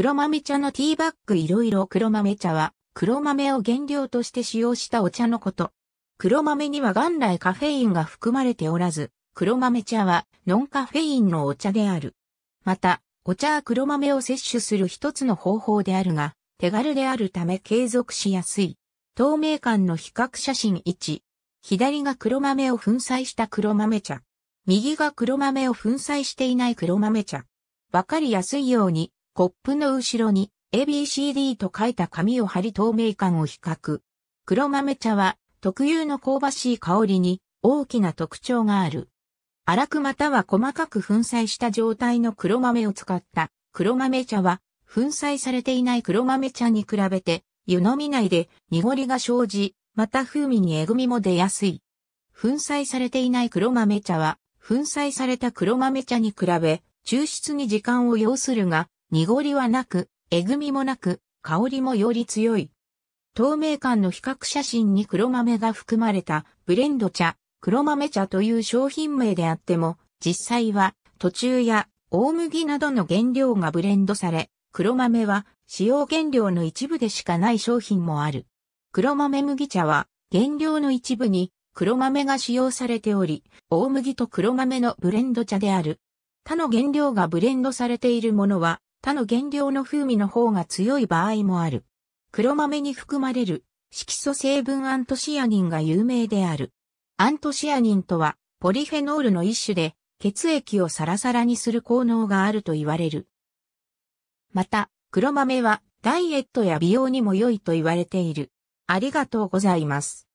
黒豆茶のティーバッグいろいろ黒豆茶は、黒豆を原料として使用したお茶のこと。黒豆には元来カフェインが含まれておらず、黒豆茶はノンカフェインのお茶である。また、お茶は黒豆を摂取する一つの方法であるが、手軽であるため継続しやすい。透明感の比較写真1。左が黒豆を粉砕した黒豆茶。右が黒豆を粉砕していない黒豆茶。わかりやすいように、コップの後ろに ABCD と書いた紙を貼り透明感を比較。黒豆茶は特有の香ばしい香りに大きな特徴がある。粗くまたは細かく粉砕した状態の黒豆を使った黒豆茶は粉砕されていない黒豆茶に比べて湯飲み内で濁りが生じ、また風味にえぐみも出やすい。粉砕されていない黒豆茶は粉砕された黒豆茶に比べ抽出に時間を要するが濁りはなく、えぐみもなく、香りもより強い。透明感の比較写真に黒豆が含まれたブレンド茶、黒豆茶という商品名であっても、実際は途中や大麦などの原料がブレンドされ、黒豆は使用原料の一部でしかない商品もある。黒豆麦茶は原料の一部に黒豆が使用されており、大麦と黒豆のブレンド茶である。他の原料がブレンドされているものは他の原料の風味の方が強い場合もある。黒豆に含まれる色素成分アントシアニンが有名である。アントシアニンとはポリフェノールの一種で血液をサラサラにする効能があると言われる。また、黒豆はダイエットや美容にも良いと言われている。ありがとうございます。